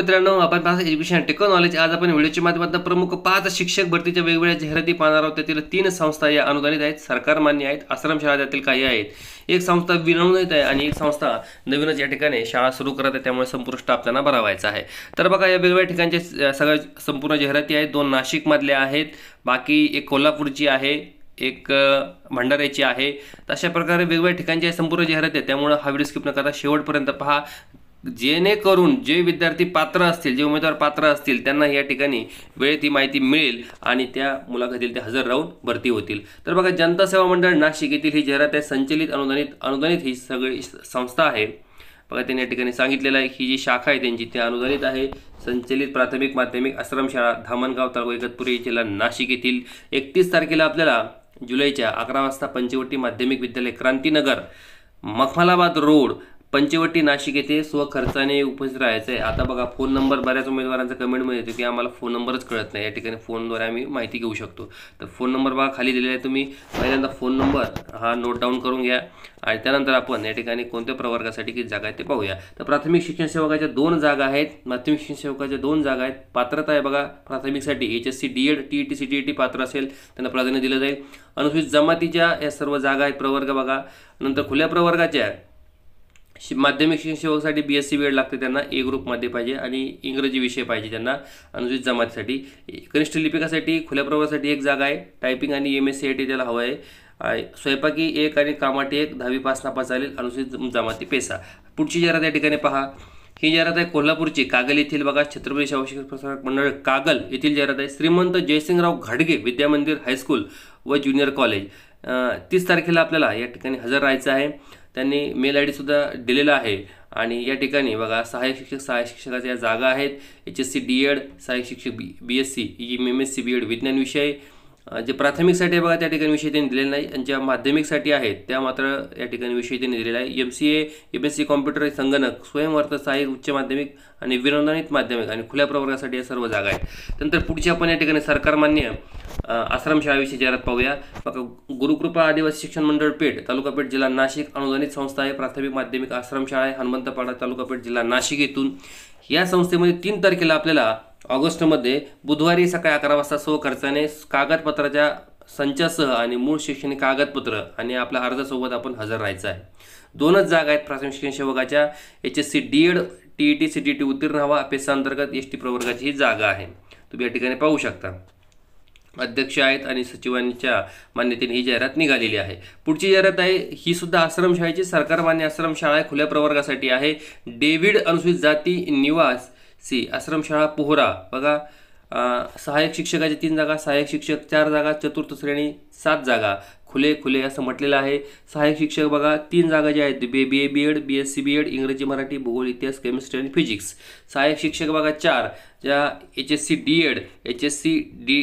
मित्रांनो आपण पाहतो एज्युकेशन टेक्नॉनॉलेज आज आपण व्हिडिओच्या माध्यमातून प्रमुख पाच शिक्षक भरतीच्या वेगवेगळ्या जाहिराती पाहणार आहोत त्यातील तीन संस्था या अनुदानित आहेत सरकारमान्य आहेत आश्रमशाळा त्यातील काही आहेत एक संस्था विनवणीत आहे आणि एक संस्था नवीनच या ठिकाणी शाळा सुरू करत आहे त्यामुळे संपूर्ण स्टाफ त्यांना भरावायचा आहे तर बघा या वेगवेगळ्या ठिकाणच्या सगळ्या संपूर्ण जाहिराती आहेत दोन नाशिकमधल्या आहेत बाकी एक कोल्हापूरची आहे एक भंडाऱ्याची आहे तर अशा प्रकारे वेगवेगळ्या ठिकाणच्या संपूर्ण जाहिरात आहे त्यामुळे हा व्हिडिओ स्किप न करता शेवटपर्यंत पहा जेणेकरून जे विद्यार्थी पात्र असतील जे उमेदवार पात्र असतील त्यांना या ठिकाणी वेळेत ही माहिती मिळेल आणि त्या मुलाखतील ते हजर राहून भरती होतील तर बघा जनता सेवा मंडळ नाशिक येथील ही जाहिरात आहे संचलित अनुदानित अनुदानित ही सगळी संस्था आहे बघा त्यांनी या ठिकाणी सांगितलेलं आहे ही जी शाखा आहे त्यांची ती अनुदानित आहे संचलित प्राथमिक माध्यमिक आश्रमशाळा धामणगाव तालुका इगतपुरी जिल्हा नाशिक येथील एकतीस तारखेला आपल्याला जुलैच्या अकरा वाजता पंचवटी माध्यमिक विद्यालय क्रांतीनगर मखमलाबाद रोड पंचवटी नाशिक येथे स्वखर्चाने उपस्थित राहायचं आहे आता बघा फोन नंबर बऱ्याच उमेदवारांचा कमेंटमध्ये येतो की आम्हाला फोन नंबरच कळत नाही या ठिकाणी फोनद्वारे आम्ही माहिती घेऊ शकतो तर फोन नंबर बघा खाली दिलेला आहे तुम्ही पहिल्यांदा फोन नंबर हा नोट डाऊन करून घ्या आणि त्यानंतर आपण या ठिकाणी कोणत्या प्रवर्गासाठी किती जागा आहे ते पाहूया तर प्राथमिक शिक्षण सेवकाच्या दोन जागा आहेत माध्यमिक शिक्षण सेवकाच्या दोन जागा आहेत पात्रता आहे बघा प्राथमिकसाठी H S C D Ed T E T C T E T पात्र असेल त्यांना प्राधान्य दिलं जाईल अनुसूचित जमातीच्या या सर्व जागा आहेत प्रवर्ग बघा नंतर खुल्या प्रवर्गाच्या शि माध्यमिक शिक्षण बी एस सी वेळ लागते त्यांना ए ग्रुपमध्ये पाहिजे आणि इंग्रजी विषय पाहिजे त्यांना अनुसूचित जमातीसाठी कनिष्ठ लिपिकासाठी खुल्या प्रवासाठी एक जागा आहे टायपिंग आणि M S C I T त्याला हवं आहे स्वयंपाकी एक आणि कामाटी एक दहावी पाच नापास चालेल अनुसूचित जमाती पेसा पुढची जाहिरात या ठिकाणी पहा ही जाहिरात आहे कोल्हापूरची कागल येथील बघा छत्रपती शाहू शिक्षण प्रसारक मंडळ कागल येथील जाहिरात आहे श्रीमंत जयसिंगराव घाडगे विद्यामंदिर हायस्कूल व ज्युनियर कॉलेज तीस तारखेला आपल्याला या ठिकाणी हजर राहायचं आहे त्यांनी मेल आय डीसुद्धा दिलेला आहे आणि या ठिकाणी बघा सहाय्यक शिक्षक सहाय्यक शिक्षकाच्या जागा आहेत H S C D Ed सहाय्यक शिक्षक B B S C M M S C B Ed विज्ञान विषय जे प्राथमिकसाठी आहे बघा त्या ठिकाणी विषय त्यांनी दिलेला नाही आणि ज्या माध्यमिकसाठी आहेत त्या मात्र या ठिकाणी विषय त्यांनी दिलेला आहे M C A M S C computer संगणक स्वयंवर्त सहाय्यक उच्च माध्यमिक आणि विनोदानित माध्यमिक आणि खुल्या प्रवर्गासाठी या सर्व जागा आहेत नंतर पुढची आपण या ठिकाणी सरकारमान्य आश्रमशाळाविषयी जाहिरात पाहूया गुरुकृपा आदिवासी शिक्षण मंडळ पेठ तालुका पेठ जिल्हा नाशिक अनुदानित संस्था आहे प्राथमिक माध्यमिक आश्रमशाळा आहे हनुमंतपाडा तालुका पेठ जिल्हा नाशिक येथून या संस्थेमध्ये तीन तारखेला आपल्याला ऑगस्टमध्ये बुधवारी सकाळी अकरा वाजता सो खर्चाने कागदपत्राच्या संचासह आणि मूळ शैक्षणिक कागदपत्र आणि आपल्या अर्जासोबत आपण हजर राहायचं आहे दोनच जागा आहेत प्राथमिक शिक्षण सेवकाच्या H S C D Ed T E T C D T उत्तीर्ण हवा अभ्यासाअंतर्गत एस टी प्रवर्गाची ही जागा आहे तुम्ही या ठिकाणी पाहू शकता अध्यक्ष आहेत आणि सचिवांच्या मान्यतेने ही जाहिरात निघालेली आहे पुढची जाहिरात आहे ही सुद्धा आश्रमशाळेची सरकारमान्य आश्रमशाळा खुल्या प्रवर्गासाठी आहे डेव्हिड अनुसूचित जाती निवास सी आश्रमशाळा पोहरा बघा सहाय्यक शिक्षकाचे तीन जागा सहाय्यक शिक्षक चार जागा चतुर्थ श्रेणी सात जागा खुले खुले असं म्हटलेलं आहे सहाय्यक शिक्षक बघा तीन जागा ज्या आहेत B B A B Ed B S C B Ed इंग्रजी मराठी भूगोल इतिहास केमिस्ट्री आणि फिजिक्स सहाय्यक शिक्षक बघा चार ज्या H S C D Ed H S C D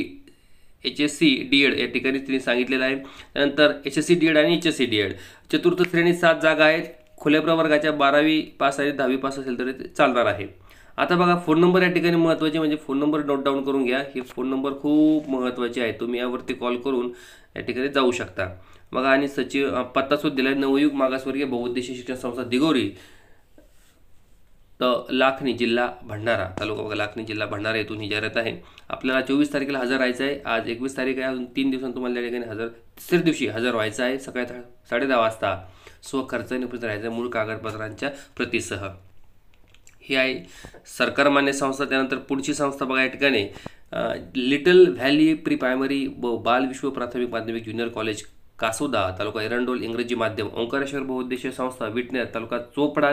H S C D Ed या ठिकाणी त्यांनी सांगितलेलं आहे त्यानंतर H S C D Ed आणि H S C D Ed चतुर्थ श्रेणी सात जागा आहेत खुल्या प्रवर्गाच्या बारावी पास आणि दहावी पास असेल तरी चालणार आहे आता बघा फोन नंबर या ठिकाणी महत्त्वाचे म्हणजे फोन नंबर नोट डाऊन करून घ्या हे फोन नंबर खूप महत्त्वाचे आहे तुम्ही यावरती कॉल करून या ठिकाणी जाऊ शकता बघा आणि सचिव पत्तासुद्धा दिला आहे नवयुग मागासवर्गीय बहुउद्देशीय शिक्षण संस्था दिगोरी तर लाखणी जिल्हा भंडारा तालुका बघा लाखणी जिल्हा भंडारा येथून ही जाहिरात आहे आपल्याला चोवीस तारखेला हजर राहायचं आहे आज एकवीस तारीख आहे अजून तीन दिवसांत तुम्हाला या ठिकाणी हजर तिसऱ्या दिवशी हजर व्हायचं आहे सकाळी साडे दहा वाजता स्वखर्चाने उपस्थित राहायचं आहे मूळ कागदपत्रांच्या प्रतीसह ही आहे सरकारमान्य संस्था त्यानंतर पुढची संस्था बघा या ठिकाणी लिटल व्हॅली प्री प्रायमरी व बाल विश्व प्राथमिक माध्यमिक ज्युनियर कॉलेज कासोदा तालुका एरंडोल इंग्रजी माध्यम ओंकारेश्वर बहुउद्देशीय संस्था विटनेर तालुका चोपडा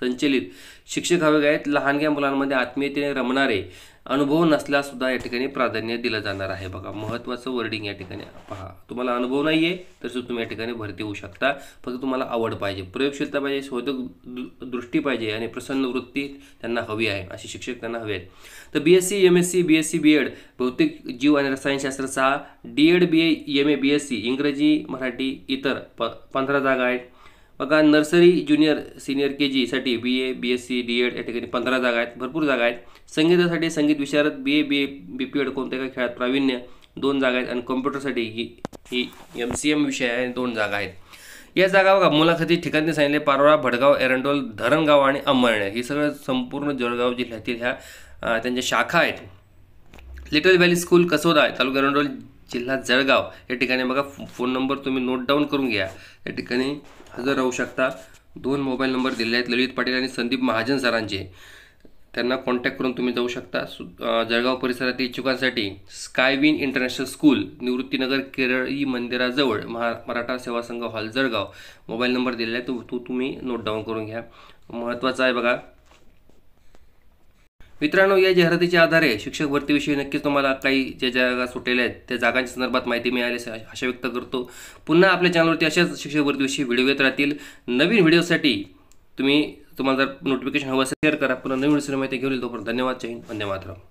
संचलित शिक्षक हवे आहेत लहानग्या मुलांमध्ये आत्मीयतेने रमणारे अनुभव सुद्धा या ठिकाणी प्राधान्य दिलं जाणार आहे बघा महत्त्वाचं वर्डिंग या ठिकाणी पहा तुम्हाला अनुभव नाही आहे सुद्धा तुम्ही या ठिकाणी भरती होऊ शकता फक्त तुम्हाला आवड पाहिजे प्रयोगशीलता पाहिजे शोधक दृष्टी पाहिजे आणि प्रसन्न वृत्ती त्यांना हवी आहे असे शिक्षक त्यांना हवे आहेत तर B S C M S C B S C B Ed भौतिक जीव आणि रसायनशास्त्र सहा D Ed B M A B S C इंग्रजी मराठी इतर प पंधरा जागा आहेत बघा नर्सरी ज्युनियर सिनियर के जीसाठी B A B S C D Ed e या ठिकाणी पंधरा जागा आहेत भरपूर जागा आहेत संगीतासाठी संगीत विषयात B A B A B P Ed e कोणत्या काही खेळात प्रावीण्य दोन जागा आहेत आणि कॉम्प्युटरसाठी ही ही एम सी एम विषय आहे दोन जागा आहेत या जागा बघा मुलाखती ठिकाणी सांगितले पारोळा भडगाव एरंडोल धरणगाव आणि अंमळनेर हे सगळं संपूर्ण जळगाव जिल्ह्यातील ह्या त्यांच्या शाखा आहेत लिटल व्हॅली स्कूल कसोदा आहे तालुका एरंडोल जिल्हा जळगाव या ठिकाणी बघा फोन नंबर तुम्ही नोट डाऊन करून घ्या या ठिकाणी हजर राहू शकता दोन मोबाईल नंबर दिले आहेत ललित पाटील आणि संदीप महाजन सरांचे त्यांना कॉन्टॅक्ट करून तुम्ही जाऊ शकता जळगाव परिसरातील इच्छुकांसाठी स्कायविन इंटरनॅशनल स्कूल निवृत्तीनगर केरळी मंदिराजवळ महा मराठा सेवा संघ हॉल जळगाव मोबाईल नंबर दिलेला आहे तो तो तुम्ही नोट डाऊन करून घ्या महत्त्वाचा आहे बघा मित्रांनो या जाहिरातीच्या आधारे शिक्षक भरतीविषयी नक्कीच तुम्हाला काही ज्या जागा सुटलेल्या आहेत त्या जागांच्या संदर्भात माहिती मिळाली आशा व्यक्त करतो पुन्हा आपल्या चॅनलवरती अशाच शिक्षक भरतीविषयी व्हिडिओ येत राहतील नवीन व्हिडिओसाठी तुम्ही तुम्हाला जर नोटिफिकेशन हवं असेल शेअर करा पुन्हा नवीन माहिती घेऊन तोपर्यंत धन्यवाद चैन धन्यवाद वंदे मातरम